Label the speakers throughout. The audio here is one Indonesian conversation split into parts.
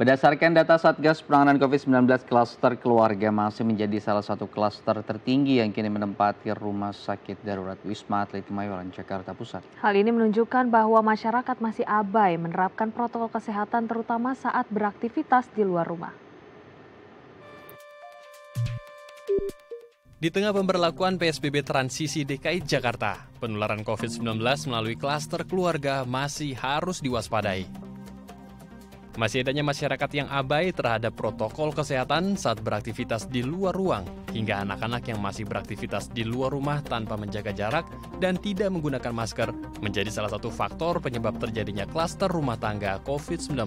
Speaker 1: Berdasarkan data Satgas Penanganan COVID-19, klaster keluarga masih menjadi salah satu klaster tertinggi yang kini menempati Rumah Sakit Darurat Wisma Atlet Kemayoran, Jakarta Pusat.
Speaker 2: Hal ini menunjukkan bahwa masyarakat masih abai menerapkan protokol kesehatan terutama saat beraktivitas di luar rumah.
Speaker 3: Di tengah pemberlakuan PSBB transisi DKI Jakarta, penularan COVID-19 melalui klaster keluarga masih harus diwaspadai. Masih adanya masyarakat yang abai terhadap protokol kesehatan saat beraktivitas di luar ruang, hingga anak-anak yang masih beraktivitas di luar rumah tanpa menjaga jarak dan tidak menggunakan masker menjadi salah satu faktor penyebab terjadinya klaster rumah tangga COVID-19.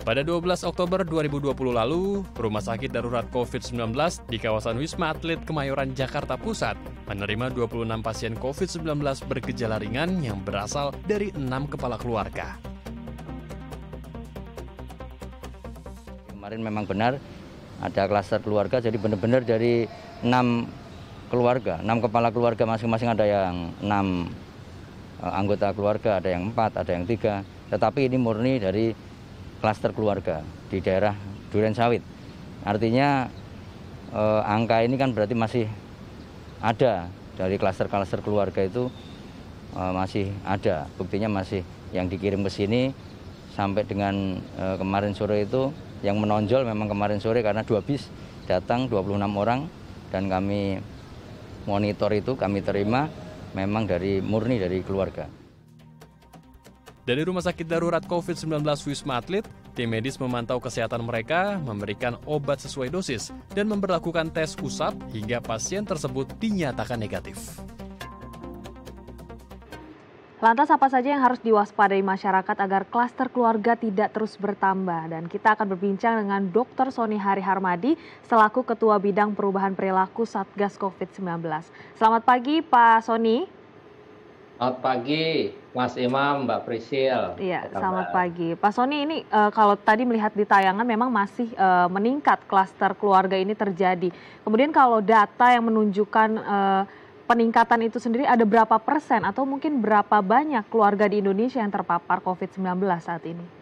Speaker 3: Pada 12 Oktober 2020 lalu, Rumah Sakit Darurat COVID-19 di kawasan Wisma Atlet Kemayoran, Jakarta Pusat menerima 26 pasien COVID-19 bergejala ringan yang berasal dari enam kepala keluarga.
Speaker 1: kemarin memang benar ada klaster keluarga, jadi benar-benar dari enam keluarga, enam kepala keluarga masing-masing ada yang enam eh, anggota keluarga, ada yang empat, ada yang tiga. Tetapi ini murni dari klaster keluarga di daerah Duren Sawit. Artinya eh, angka ini kan berarti masih ada dari klaster-klaster keluarga itu eh, masih ada. Buktinya masih yang dikirim ke sini sampai dengan eh, kemarin sore itu yang menonjol memang kemarin sore karena dua bis datang 26 orang dan kami monitor itu kami terima memang dari murni dari keluarga.
Speaker 3: Dari Rumah Sakit Darurat COVID-19 Wisma Atlet, tim medis memantau kesehatan mereka, memberikan obat sesuai dosis, dan memperlakukan tes usap hingga pasien tersebut dinyatakan negatif.
Speaker 2: Lantas apa saja yang harus diwaspadai masyarakat agar klaster keluarga tidak terus bertambah? Dan kita akan berbincang dengan Dr. Soni Hari Harmadi selaku Ketua Bidang Perubahan Perilaku Satgas COVID-19. Selamat pagi Pak Soni.
Speaker 4: Selamat pagi Mas Imam, Mbak Prisil. Iya, selamat pagi.
Speaker 2: Pak Soni ini e, kalau tadi melihat di tayangan memang masih e, meningkat klaster keluarga ini terjadi. Kemudian kalau data yang menunjukkan... E, peningkatan itu sendiri ada berapa persen atau mungkin berapa banyak keluarga di Indonesia yang terpapar COVID-19 saat ini?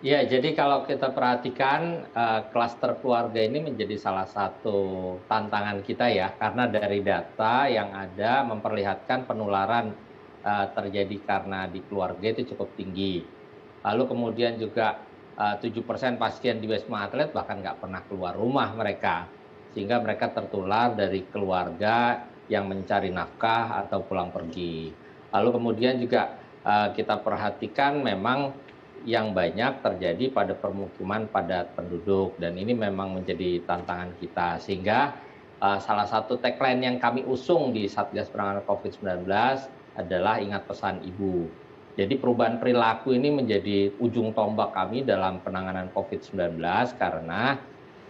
Speaker 4: Ya, jadi kalau kita perhatikan uh, klaster keluarga ini menjadi salah satu tantangan kita ya, karena dari data yang ada memperlihatkan penularan uh, terjadi karena di keluarga itu cukup tinggi. Lalu kemudian juga eh, tujuh persen pasien di Wisma Atlet bahkan nggak pernah keluar rumah mereka sehingga mereka tertular dari keluarga yang mencari nafkah atau pulang pergi. Lalu kemudian juga eh, kita perhatikan memang yang banyak terjadi pada permukiman padat penduduk dan ini memang menjadi tantangan kita sehingga eh, salah satu tagline yang kami usung di Satgas Penanganan Covid-19 adalah ingat pesan ibu. Jadi perubahan perilaku ini menjadi ujung tombak kami dalam penanganan Covid-19 karena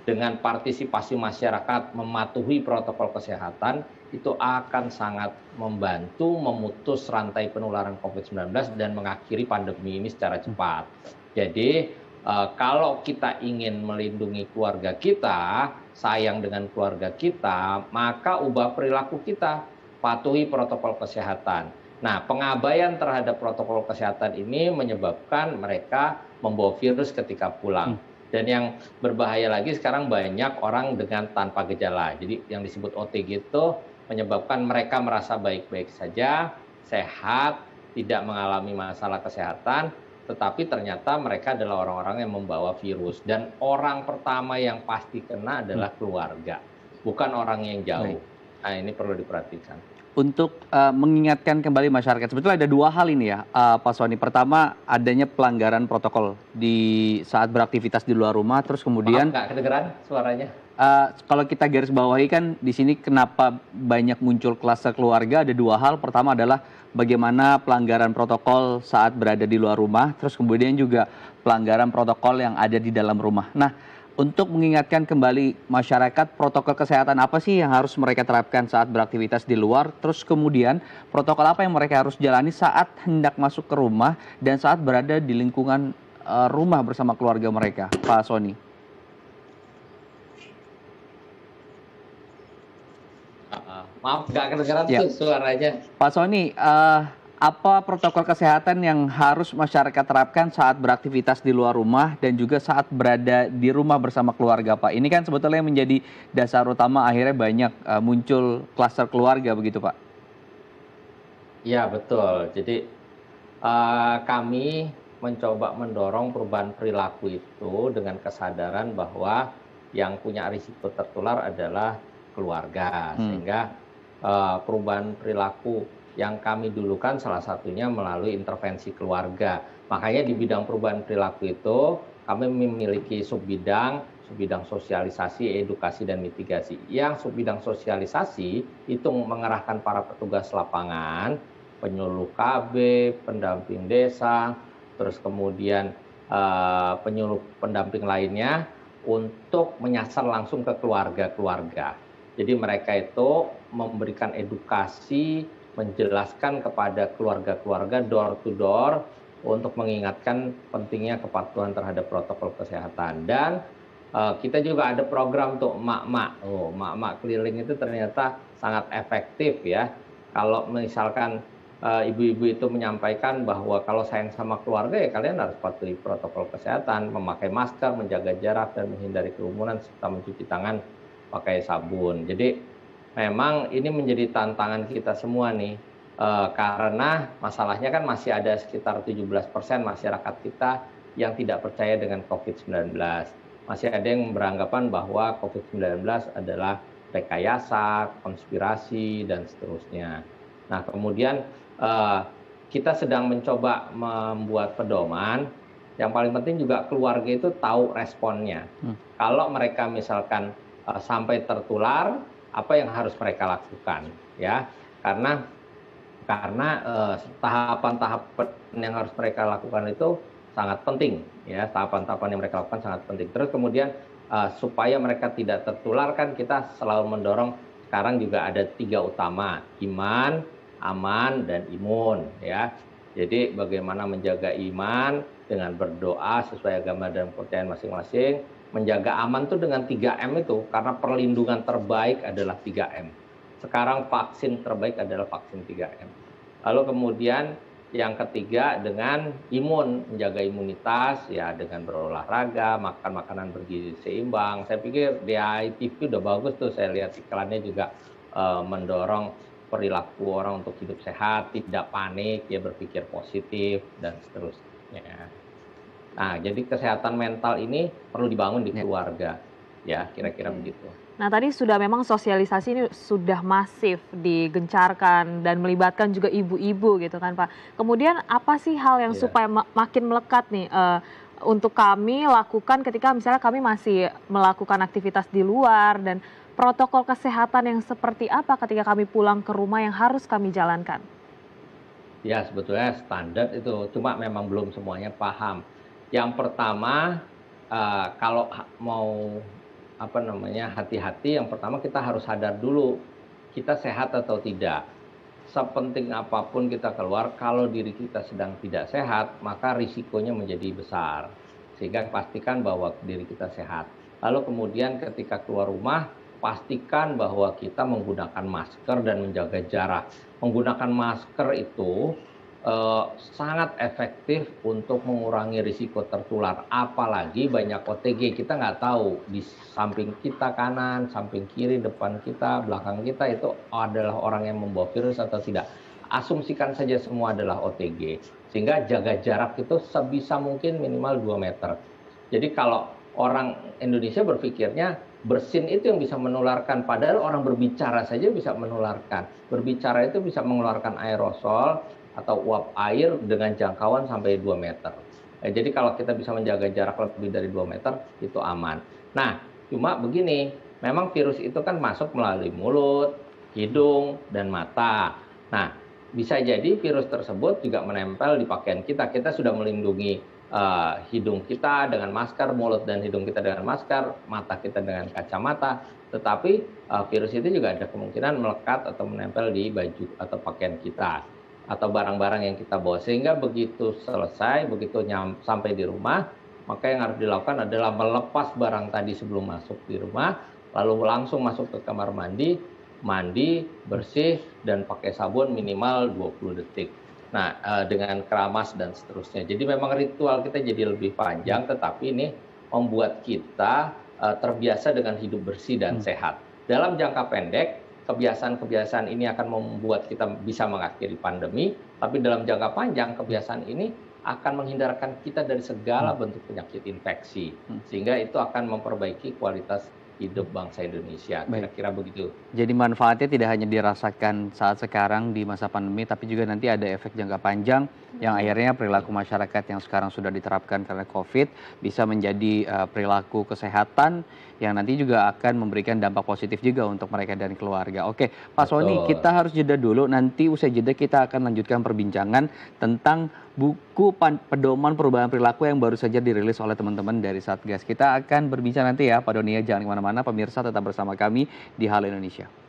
Speaker 4: dengan partisipasi masyarakat mematuhi protokol kesehatan itu akan sangat membantu memutus rantai penularan COVID-19 dan mengakhiri pandemi ini secara cepat. Jadi eh, kalau kita ingin melindungi keluarga kita, sayang dengan keluarga kita, maka ubah perilaku kita, patuhi protokol kesehatan. Nah, pengabaian terhadap protokol kesehatan ini menyebabkan mereka membawa virus ketika pulang. Hmm dan yang berbahaya lagi sekarang banyak orang dengan tanpa gejala. Jadi yang disebut OTG itu menyebabkan mereka merasa baik-baik saja, sehat, tidak mengalami masalah kesehatan, tetapi ternyata mereka adalah orang-orang yang membawa virus dan orang pertama yang pasti kena adalah hmm. keluarga, bukan orang yang jauh. Baik. Nah, ini perlu diperhatikan.
Speaker 1: Untuk uh, mengingatkan kembali masyarakat, sebetulnya ada dua hal ini ya, uh, Pak Soni. Pertama, adanya pelanggaran protokol di saat beraktivitas di luar rumah, terus kemudian. Maaf, kedengeran suaranya? Uh, kalau kita garis bawahi kan di sini kenapa banyak muncul kluster keluarga ada dua hal. Pertama adalah bagaimana pelanggaran protokol saat berada di luar rumah, terus kemudian juga pelanggaran protokol yang ada di dalam rumah. Nah, untuk mengingatkan kembali masyarakat protokol kesehatan apa sih yang harus mereka terapkan saat beraktivitas di luar? Terus kemudian protokol apa yang mereka harus jalani saat hendak masuk ke rumah dan saat berada di lingkungan eh, rumah bersama keluarga mereka, Pak Soni?
Speaker 4: Ah, ah. maaf, nggak kedengeran ya. tuh suaranya.
Speaker 1: Pak Soni, uh, apa protokol kesehatan yang harus masyarakat terapkan saat beraktivitas di luar rumah dan juga saat berada di rumah bersama keluarga, Pak? Ini kan sebetulnya yang menjadi dasar utama akhirnya banyak uh, muncul kluster keluarga begitu, Pak?
Speaker 4: Ya, betul. Jadi uh, kami mencoba mendorong perubahan perilaku itu dengan kesadaran bahwa yang punya risiko tertular adalah keluarga, hmm. sehingga uh, perubahan perilaku yang kami dulukan salah satunya melalui intervensi keluarga. Makanya di bidang perubahan perilaku itu kami memiliki sub bidang sub bidang sosialisasi, edukasi dan mitigasi. Yang sub bidang sosialisasi itu mengerahkan para petugas lapangan, penyuluh KB, pendamping desa, terus kemudian eh, penyuluh pendamping lainnya untuk menyasar langsung ke keluarga-keluarga. Jadi mereka itu memberikan edukasi menjelaskan kepada keluarga-keluarga door to door untuk mengingatkan pentingnya kepatuhan terhadap protokol kesehatan dan uh, kita juga ada program untuk mak-mak. Oh, mak-mak keliling itu ternyata sangat efektif ya. Kalau misalkan eh, ibu-ibu uh, itu menyampaikan bahwa kalau sayang sama keluarga ya kalian harus patuhi protokol kesehatan, memakai masker, menjaga jarak dan menghindari kerumunan serta mencuci tangan pakai sabun. Jadi memang ini menjadi tantangan kita semua nih e, karena masalahnya kan masih ada sekitar 17% masyarakat kita yang tidak percaya dengan COVID-19. Masih ada yang beranggapan bahwa COVID-19 adalah rekayasa, konspirasi dan seterusnya. Nah, kemudian eh, kita sedang mencoba membuat pedoman yang paling penting juga keluarga itu tahu responnya. Hmm. Kalau mereka misalkan uh, sampai tertular, apa yang harus mereka lakukan ya karena karena eh, tahapan-tahapan eh, yang harus mereka lakukan itu sangat penting ya tahapan-tahapan yang mereka lakukan sangat penting terus kemudian eh, supaya mereka tidak tertular kan kita selalu mendorong sekarang juga ada tiga utama iman aman dan imun ya jadi bagaimana menjaga iman dengan berdoa sesuai agama dan kepercayaan masing-masing. Menjaga aman itu dengan 3M itu karena perlindungan terbaik adalah 3M. Sekarang vaksin terbaik adalah vaksin 3M. Lalu kemudian yang ketiga dengan imun, menjaga imunitas ya dengan berolahraga, makan makanan bergizi seimbang. Saya pikir di TV udah bagus tuh saya lihat iklannya juga uh, mendorong perilaku orang untuk hidup sehat, tidak panik, dia ya berpikir positif dan seterusnya. Nah, jadi kesehatan mental ini perlu dibangun di ya. keluarga, ya kira-kira begitu.
Speaker 2: Nah, tadi sudah memang sosialisasi ini sudah masif digencarkan dan melibatkan juga ibu-ibu gitu kan, Pak. Kemudian apa sih hal yang yeah. supaya makin melekat nih uh, untuk kami lakukan ketika misalnya kami masih melakukan aktivitas di luar dan protokol kesehatan yang seperti apa ketika kami pulang ke rumah yang harus kami jalankan?
Speaker 4: Ya, sebetulnya standar itu, cuma memang belum semuanya paham. Yang pertama, uh, kalau mau apa namanya hati-hati, yang pertama kita harus sadar dulu kita sehat atau tidak. Sepenting apapun kita keluar, kalau diri kita sedang tidak sehat, maka risikonya menjadi besar. Sehingga pastikan bahwa diri kita sehat. Lalu kemudian ketika keluar rumah, pastikan bahwa kita menggunakan masker dan menjaga jarak. Menggunakan masker itu eh, sangat efektif untuk mengurangi risiko tertular. Apalagi banyak OTG kita nggak tahu di samping kita kanan, samping kiri, depan kita, belakang kita itu adalah orang yang membawa virus atau tidak. Asumsikan saja semua adalah OTG. Sehingga jaga jarak itu sebisa mungkin minimal 2 meter. Jadi kalau orang Indonesia berpikirnya bersin itu yang bisa menularkan. Padahal orang berbicara saja bisa menularkan. Berbicara itu bisa mengeluarkan aerosol atau uap air dengan jangkauan sampai 2 meter. Eh, jadi kalau kita bisa menjaga jarak lebih dari 2 meter, itu aman. Nah, cuma begini, memang virus itu kan masuk melalui mulut, hidung, dan mata. Nah, bisa jadi virus tersebut juga menempel di pakaian kita. Kita sudah melindungi uh, hidung kita dengan masker, mulut dan hidung kita dengan masker, mata kita dengan kacamata, tetapi uh, virus itu juga ada kemungkinan melekat atau menempel di baju atau pakaian kita atau barang-barang yang kita bawa sehingga begitu selesai, begitu nyam, sampai di rumah, maka yang harus dilakukan adalah melepas barang tadi sebelum masuk di rumah, lalu langsung masuk ke kamar mandi, mandi, bersih dan pakai sabun minimal 20 detik. Nah, eh, dengan keramas dan seterusnya. Jadi memang ritual kita jadi lebih panjang, tetapi ini membuat kita eh, terbiasa dengan hidup bersih dan hmm. sehat. Dalam jangka pendek, kebiasaan-kebiasaan ini akan membuat kita bisa mengakhiri pandemi, tapi dalam jangka panjang kebiasaan ini akan menghindarkan kita dari segala hmm. bentuk penyakit infeksi, hmm. sehingga itu akan memperbaiki kualitas hidup bangsa Indonesia. Kira-kira
Speaker 1: begitu. Jadi manfaatnya tidak hanya dirasakan saat sekarang di masa pandemi, tapi juga nanti ada efek jangka panjang yang akhirnya perilaku masyarakat yang sekarang sudah diterapkan karena COVID bisa menjadi eh, perilaku kesehatan yang nanti juga akan memberikan dampak positif juga untuk mereka dan keluarga. Oke, Pak Soni, kita harus jeda dulu. Nanti usai jeda kita akan lanjutkan perbincangan tentang buku pedoman perubahan perilaku yang baru saja dirilis oleh teman-teman dari Satgas. Kita akan berbincang nanti ya Pak Donia, ya. jangan kemana-mana. Pemirsa tetap bersama kami di Hal Indonesia.